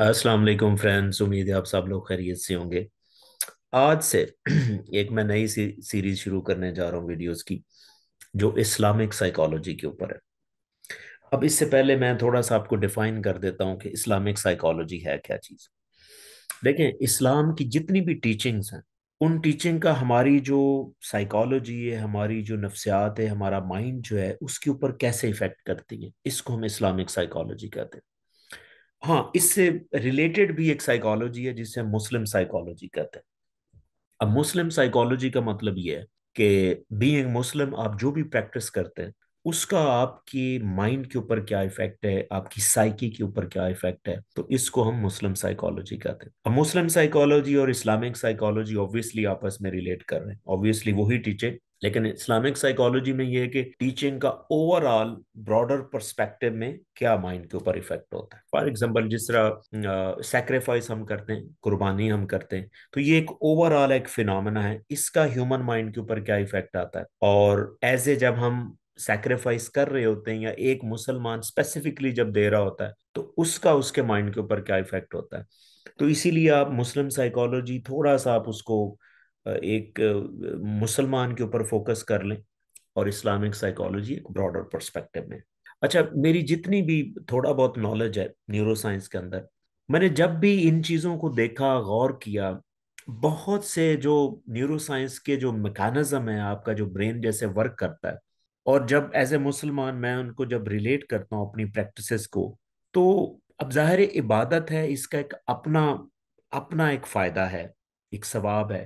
अस्सलाम वालेकुम फ्रेंड्स उम्मीद है आप सब लोग खैरियत से होंगे आज से एक मैं नई सी सीरीज शुरू करने जा रहा हूँ वीडियोस की जो इस्लामिक साइकोलॉजी के ऊपर है अब इससे पहले मैं थोड़ा सा आपको डिफाइन कर देता हूँ कि इस्लामिक साइकोलॉजी है क्या चीज़ देखें इस्लाम की जितनी भी टीचिंग्स हैं उन टीचिंग का हमारी जो साइकोलॉजी है हमारी जो नफ्सियात है हमारा माइंड जो है उसके ऊपर कैसे इफेक्ट करती है इसको हम इस्लामिक साइकोलॉजी कहते हैं हाँ इससे रिलेटेड भी एक साइकोलॉजी है जिसे हम मुस्लिम साइकोलॉजी कहते हैं अब मुस्लिम साइकोलॉजी का मतलब ये है कि बीइंग मुस्लिम आप जो भी प्रैक्टिस करते हैं उसका आपकी माइंड के ऊपर क्या इफेक्ट है आपकी साइकी के ऊपर क्या इफेक्ट है तो इसको हम मुस्लिम साइकोलॉजी कहते हैं अब मुस्लिम साइकोलॉजी और इस्लामिक साइकोलॉजी ऑब्वियसली आपस में रिलेट कर रहे हैं ऑब्वियसली वही टीचिंग लेकिन इस्लामिक साइकोलॉजी में यह है कि टीचिंग का ओवरऑल ब्रॉडर पर्सपेक्टिव में क्या माइंड के ऊपर इफेक्ट होता है फॉर एग्जांपल जिस तरह सेक्रीफाइस हम करते हैं कुर्बानी हम करते हैं तो ये एक ओवरऑल एक फिनोमेना है इसका ह्यूमन माइंड के ऊपर क्या इफेक्ट आता है और एज ए जब हम सेक्रीफाइस कर रहे होते हैं या एक मुसलमान स्पेसिफिकली जब दे रहा होता है तो उसका उसके माइंड के ऊपर क्या इफेक्ट होता है तो इसीलिए आप मुस्लिम साइकोलॉजी थोड़ा सा आप उसको एक मुसलमान के ऊपर फोकस कर लें और इस्लामिक साइकोलॉजी एक ब्रॉडर पर्सपेक्टिव में अच्छा मेरी जितनी भी थोड़ा बहुत नॉलेज है न्यूरो साइंस के अंदर मैंने जब भी इन चीज़ों को देखा गौर किया बहुत से जो न्यूरोसाइंस के जो मेकानिज़म है आपका जो ब्रेन जैसे वर्क करता है और जब एज ए मुसलमान मैं उनको जब रिलेट करता हूँ अपनी प्रैक्टिस को तो अब जाहिर इबादत है इसका एक अपना अपना एक फ़ायदा है एक सवाब है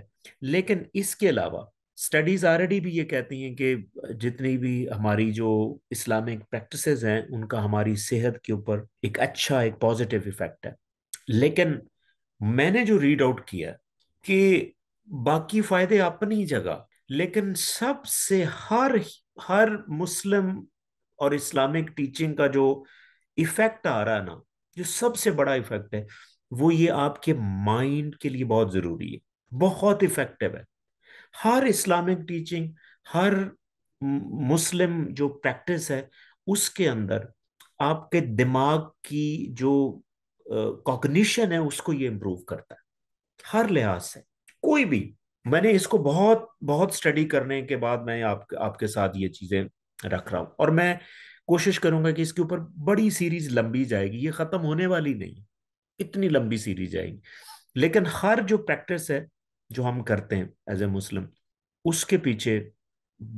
लेकिन इसके अलावा स्टडीज ऑलरेडी भी ये कहती हैं कि जितनी भी हमारी जो इस्लामिक प्रैक्टिसेस हैं उनका हमारी सेहत के ऊपर एक अच्छा एक पॉजिटिव इफेक्ट है लेकिन मैंने जो रीड आउट किया कि बाकी फायदे अपनी जगह लेकिन सबसे हर हर मुस्लिम और इस्लामिक टीचिंग का जो इफेक्ट आ रहा है ना जो सबसे बड़ा इफेक्ट है वो ये आपके माइंड के लिए बहुत ज़रूरी है बहुत इफ़ेक्टिव है हर इस्लामिक टीचिंग हर मुस्लिम जो प्रैक्टिस है उसके अंदर आपके दिमाग की जो कॉग्निशन uh, है उसको ये इम्प्रूव करता है हर लिहाज से कोई भी मैंने इसको बहुत बहुत स्टडी करने के बाद मैं आप, आपके साथ ये चीज़ें रख रहा हूँ और मैं कोशिश करूंगा कि इसके ऊपर बड़ी सीरीज लंबी जाएगी ये ख़त्म होने वाली नहीं इतनी लंबी सीरीज आएगी लेकिन हर जो प्रैक्टिस है जो हम करते हैं एज ए मुस्लिम उसके पीछे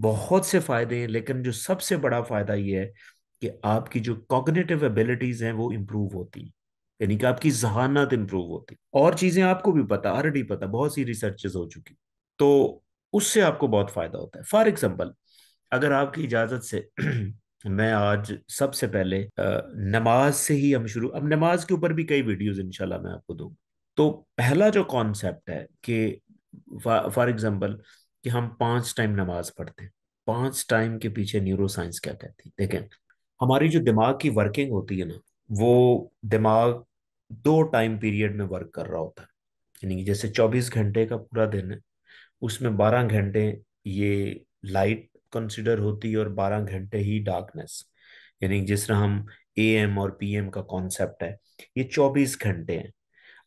बहुत से फायदे हैं लेकिन जो सबसे बड़ा फायदा यह है कि आपकी जो कॉग्नेटिव एबिलिटीज हैं वो इंप्रूव होती यानी कि आपकी जहानत इंप्रूव होती और चीजें आपको भी पता ऑलरेडी पता बहुत सी रिसर्चेस हो चुकी तो उससे आपको बहुत फायदा होता है फॉर एग्जाम्पल अगर आपकी इजाजत से मैं आज सबसे पहले नमाज से ही हम शुरू अब नमाज के ऊपर भी कई वीडियोस इनशाला मैं आपको दूंगा तो पहला जो कॉन्सेप्ट है कि फॉर एग्जांपल कि हम पांच टाइम नमाज पढ़ते हैं पांच टाइम के पीछे न्यूरो साइंस क्या कहती है देखें हमारी जो दिमाग की वर्किंग होती है ना वो दिमाग दो टाइम पीरियड में वर्क कर रहा होता है यानी जैसे चौबीस घंटे का पूरा दिन है उसमें बारह घंटे ये लाइट कंसिडर होती है और बारह घंटे ही डार्कनेस यानी जिस तरह हम ए एम और पी एम का कॉन्सेप्ट है ये चौबीस घंटे हैं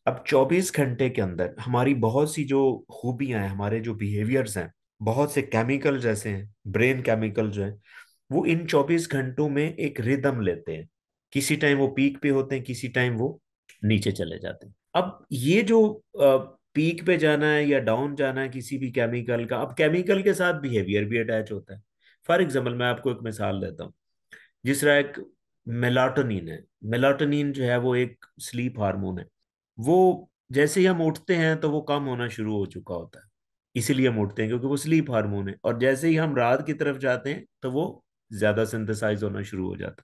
अब चौबीस घंटे के अंदर हमारी बहुत सी जो खूबियाँ हैं हमारे जो बिहेवियर्स हैं बहुत से केमिकल जैसे हैं ब्रेन केमिकल जो हैं वो इन चौबीस घंटों में एक रिदम लेते हैं किसी टाइम वो पीक पे होते हैं किसी टाइम वो नीचे चले जाते हैं अब ये जो पीक पे जाना है या डाउन जाना है किसी भी केमिकल का अब केमिकल के साथ बिहेवियर भी अटैच होता है फॉर एग्जाम्पल मैं आपको एक मिसाल देता हूँ जिस तरह एक मेलाटोनिन है मेलाटोनिन जो है वो एक स्लीप हार्मोन है वो जैसे ही हम उठते हैं तो वो कम होना शुरू हो चुका होता है इसीलिए हम उठते हैं क्योंकि वो स्लीप हार्मोन है और जैसे ही हम रात की तरफ जाते हैं तो वो ज़्यादा सिंथेसाइज होना शुरू हो जाता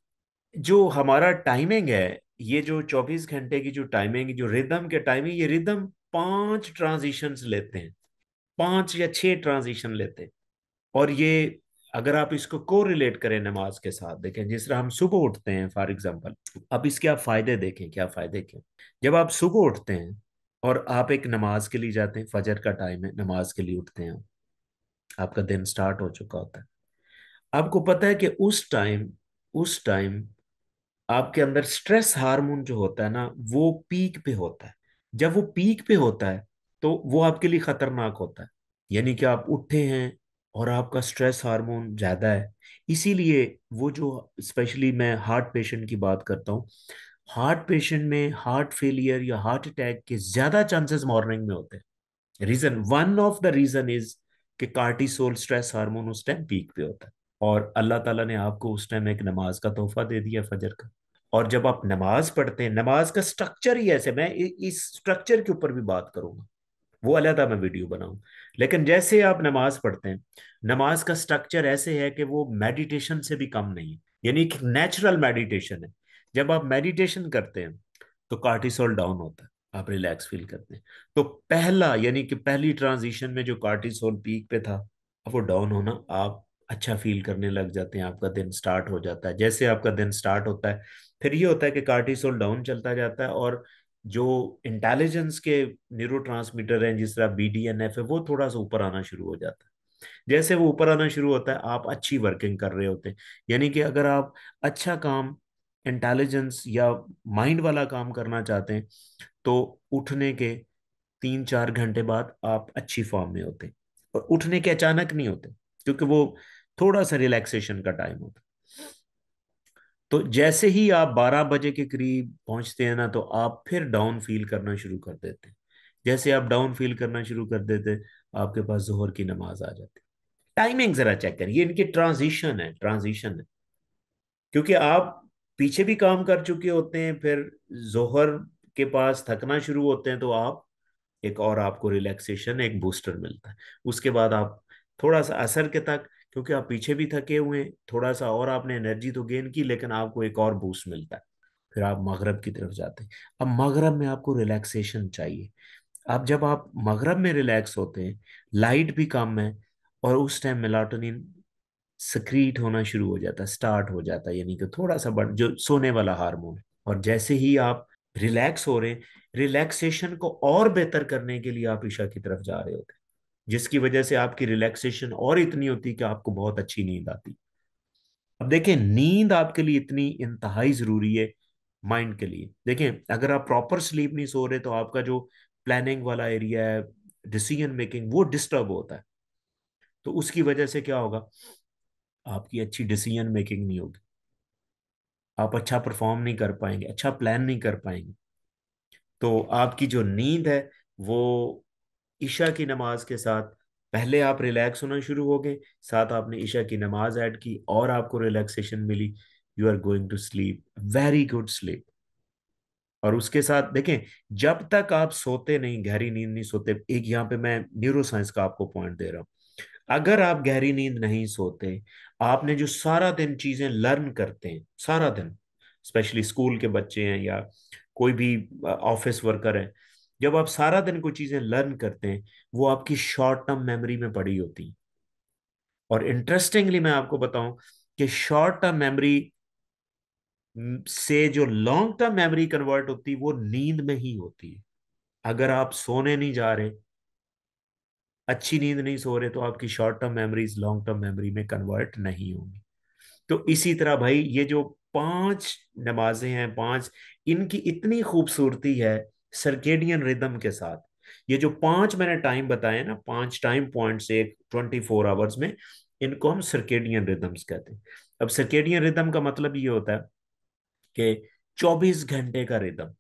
है जो हमारा टाइमिंग है ये जो 24 घंटे की जो टाइमिंग जो रिदम के टाइमिंग ये रिदम पांच ट्रांजिशन लेते हैं पांच या छह ट्रांजिशन लेते हैं और ये अगर आप इसको को रिलेट करें नमाज के साथ देखें जिस तरह हम सुबह उठते हैं फॉर एग्जाम्पल अब इसके आप फायदे देखें क्या फायदे क्या जब आप सुबह उठते हैं और आप एक नमाज के लिए जाते हैं फजर का टाइम है नमाज के लिए उठते हैं आपका दिन स्टार्ट हो चुका होता है आपको पता है कि उस टाइम उस टाइम आपके अंदर स्ट्रेस हार्मोन जो होता है ना वो पीक पे होता है जब वो पीक पे होता है तो वो आपके लिए खतरनाक होता है यानी कि आप उठे हैं और आपका स्ट्रेस हार्मोन ज़्यादा है इसीलिए वो जो स्पेशली मैं हार्ट पेशेंट की बात करता हूँ हार्ट पेशेंट में हार्ट फेलियर या हार्ट अटैक के ज़्यादा चांसेस मॉर्निंग में होते हैं reason one of the reason is कि कार्टिसोल स्ट्रेस हार्मोन उस टाइम पीक पे होता है और अल्लाह ताला ने आपको उस टाइम एक नमाज का तोहफा दे दिया फजर का और जब आप नमाज पढ़ते हैं नमाज का स्ट्रक्चर ही ऐसे मैं इस स्ट्रक्चर के ऊपर भी बात करूंगा वो अलहदा मैं वीडियो बनाऊं लेकिन जैसे आप नमाज पढ़ते हैं नमाज का स्ट्रक्चर ऐसे है कि वो मेडिटेशन से भी कम नहीं है यानी एक नेचुरल मेडिटेशन है जब आप मेडिटेशन करते हैं तो कार्टिसोल डाउन होता है आप रिलैक्स फील करते हैं तो पहला यानी कि पहली ट्रांजिशन में जो कार्टिसोल पीक पे था वो डाउन होना आप अच्छा फील करने लग जाते हैं आपका दिन स्टार्ट हो जाता है जैसे आपका दिन स्टार्ट होता है फिर ये होता है कि कार्टिसोल डाउन चलता जाता है और जो इंटेलिजेंस के न्यूरो ट्रांसमीटर हैं जिस तरह बी डी एन एफ है वो थोड़ा सा ऊपर आना शुरू हो जाता है जैसे वो ऊपर आना शुरू होता है आप अच्छी वर्किंग कर रहे होते हैं यानी कि अगर आप अच्छा काम इंटेलिजेंस या माइंड वाला काम करना चाहते हैं तो उठने के तीन चार घंटे बाद आप अच्छी फॉर्म में होते हैं और उठने के अचानक नहीं होते क्योंकि वो थोड़ा सा रिलैक्सेशन का टाइम होता है तो जैसे ही आप 12 बजे के करीब पहुंचते हैं ना तो आप फिर डाउन फील करना शुरू कर देते हैं जैसे आप डाउन फील करना शुरू कर देते आपके पास जोहर की नमाज आ जाती टाइमिंग जरा चेक करिए इनकी ट्रांजिशन है ट्रांजिशन है क्योंकि आप पीछे भी काम कर चुके होते हैं फिर जोहर के पास थकना शुरू होते हैं तो आप एक और आपको रिलैक्सेशन एक बूस्टर मिलता है उसके बाद आप थोड़ा सा असर के तक क्योंकि आप पीछे भी थके हुए हैं थोड़ा सा और आपने एनर्जी तो गेन की लेकिन आपको एक और बूस्ट मिलता है फिर आप मगरब की तरफ जाते हैं अब मगरब में आपको रिलैक्सेशन चाहिए अब जब आप मगरब में रिलैक्स होते हैं लाइट भी कम है और उस टाइम मेलाटोनिन सक्रीट होना शुरू हो जाता है स्टार्ट हो जाता है यानी कि थोड़ा सा बढ़ जो सोने वाला हार्मोन है और जैसे ही आप रिलैक्स हो रहे हैं रिलैक्सेशन को और बेहतर करने के लिए आप ईशा की तरफ जा रहे होते हैं जिसकी वजह से आपकी रिलैक्सेशन और इतनी होती कि आपको बहुत अच्छी नींद आती अब देखें नींद आपके लिए इतनी इंतहाई ज़रूरी है माइंड के लिए देखें अगर आप प्रॉपर स्लीप नहीं सो रहे तो आपका जो प्लानिंग वाला एरिया है डिसीजन मेकिंग वो डिस्टर्ब होता है तो उसकी वजह से क्या होगा आपकी अच्छी डिसीजन मेकिंग नहीं होगी आप अच्छा परफॉर्म नहीं कर पाएंगे अच्छा प्लान नहीं कर पाएंगे तो आपकी जो नींद है वो ईशा की नमाज के साथ पहले आप रिलैक्स होना शुरू हो गए साथ आपने ईशा की नमाज ऐड की और आपको रिलैक्सेशन मिली you are going to sleep very good sleep और उसके साथ देखें जब तक आप सोते नहीं गहरी नींद नहीं सोते एक यहाँ पे मैं न्यूरो साइंस का आपको पॉइंट दे रहा हूं अगर आप गहरी नींद नहीं सोते आपने जो सारा दिन चीजें लर्न करते हैं सारा दिन स्पेशली स्कूल के बच्चे हैं या कोई भी ऑफिस वर्कर है जब आप सारा दिन कोई चीज़ें लर्न करते हैं वो आपकी शॉर्ट टर्म मेमोरी में पड़ी होती हैं और इंटरेस्टिंगली मैं आपको बताऊं कि शॉर्ट टर्म मेमोरी से जो लॉन्ग टर्म मेमोरी कन्वर्ट होती है वो नींद में ही होती है अगर आप सोने नहीं जा रहे अच्छी नींद नहीं सो रहे तो आपकी short term memories long term memory में कन्वर्ट नहीं होंगी तो इसी तरह भाई ये जो पांच नमाजें हैं पांच इनकी इतनी खूबसूरती है सर्केडियन रिदम के साथ ये जो पांच मैंने टाइम बताया ना पांच टाइम पॉइंट्स एक ट्वेंटी फोर आवर्स में इनको हम सर्केडियन रिदम्स कहते हैं अब सर्केडियन रिदम का मतलब ये होता है कि चौबीस घंटे का रिदम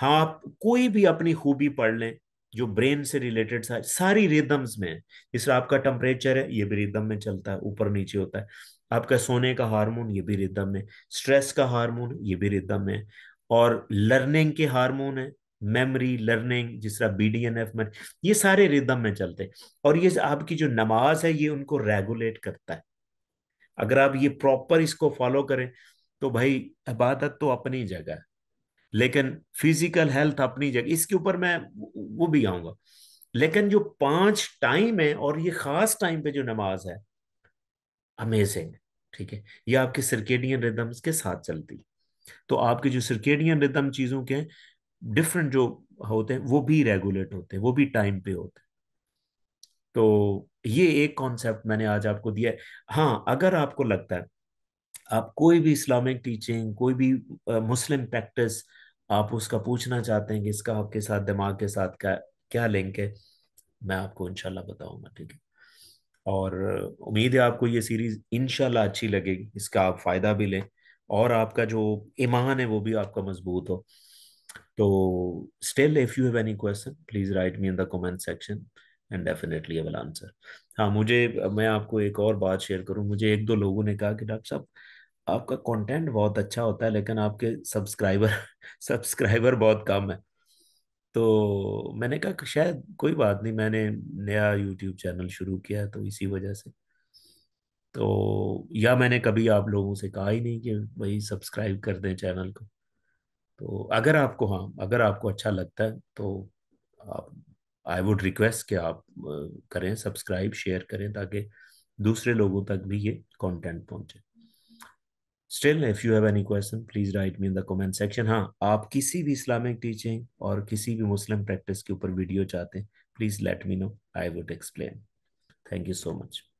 हाँ आप कोई भी अपनी खूबी पढ़ लें जो ब्रेन से रिलेटेड सारी, सारी रिदम्स में जैसे आपका टेम्परेचर है ये भी रिदम में चलता है ऊपर नीचे होता है आपका सोने का हार्मोन ये भी रिदम में स्ट्रेस का हार्मोन ये भी रिदम में और लर्निंग के हार्मोन है मेमोरी लर्निंग जिस तरह बी डी एन एफ में ये सारे रिदम में चलते हैं और ये आपकी जो नमाज है ये उनको रेगुलेट करता है अगर आप ये प्रॉपर इसको फॉलो करें तो भाई इबादत तो अपनी जगह है लेकिन फिजिकल हेल्थ अपनी जगह इसके ऊपर मैं वो भी आऊंगा लेकिन जो पांच टाइम है और ये खास टाइम पे जो नमाज है अमेजिंग ठीक है ये आपके सर्केडियन रिदम्स के साथ चलती है तो आपके जो सर्केडियन रिदम चीजों के डिफरेंट जो होते हैं वो भी रेगुलेट होते हैं वो भी टाइम पे होते हैं तो ये एक कॉन्सेप्ट मैंने आज आपको दिया है हाँ अगर आपको लगता है आप कोई भी इस्लामिक टीचिंग कोई भी मुस्लिम प्रैक्टिस आप उसका पूछना चाहते हैं कि इसका आपके साथ दिमाग के साथ क्या क्या लिंक है मैं आपको इनशाला बताऊंगा ठीक है और उम्मीद है आपको ये सीरीज इनशाला अच्छी लगेगी इसका आप फ़ायदा भी लें और आपका जो ईमान है वो भी आपका मजबूत हो तो still if you have any question please write me in the comment section and definitely I will answer हाँ मुझे मैं आपको एक और बात शेयर करूँ मुझे एक दो लोगों ने कहा कि डॉक्टर साहब आपका कंटेंट बहुत अच्छा होता है लेकिन आपके सब्सक्राइबर सब्सक्राइबर बहुत कम है तो मैंने कहा कि शायद कोई बात नहीं मैंने नया यूट्यूब चैनल शुरू किया है तो इसी वजह से तो या मैंने कभी आप लोगों से कहा ही नहीं कि भाई सब्सक्राइब कर दें चैनल को तो अगर आपको हाँ अगर आपको अच्छा लगता है तो आप आई वुड रिक्वेस्ट कि आप करें सब्सक्राइब शेयर करें ताकि दूसरे लोगों तक भी ये कंटेंट पहुंचे still if you have any question please write me in the comment section हाँ आप किसी भी इस्लामिक टीचिंग और किसी भी मुस्लिम प्रैक्टिस के ऊपर वीडियो चाहते हैं please let me know I would explain thank you so much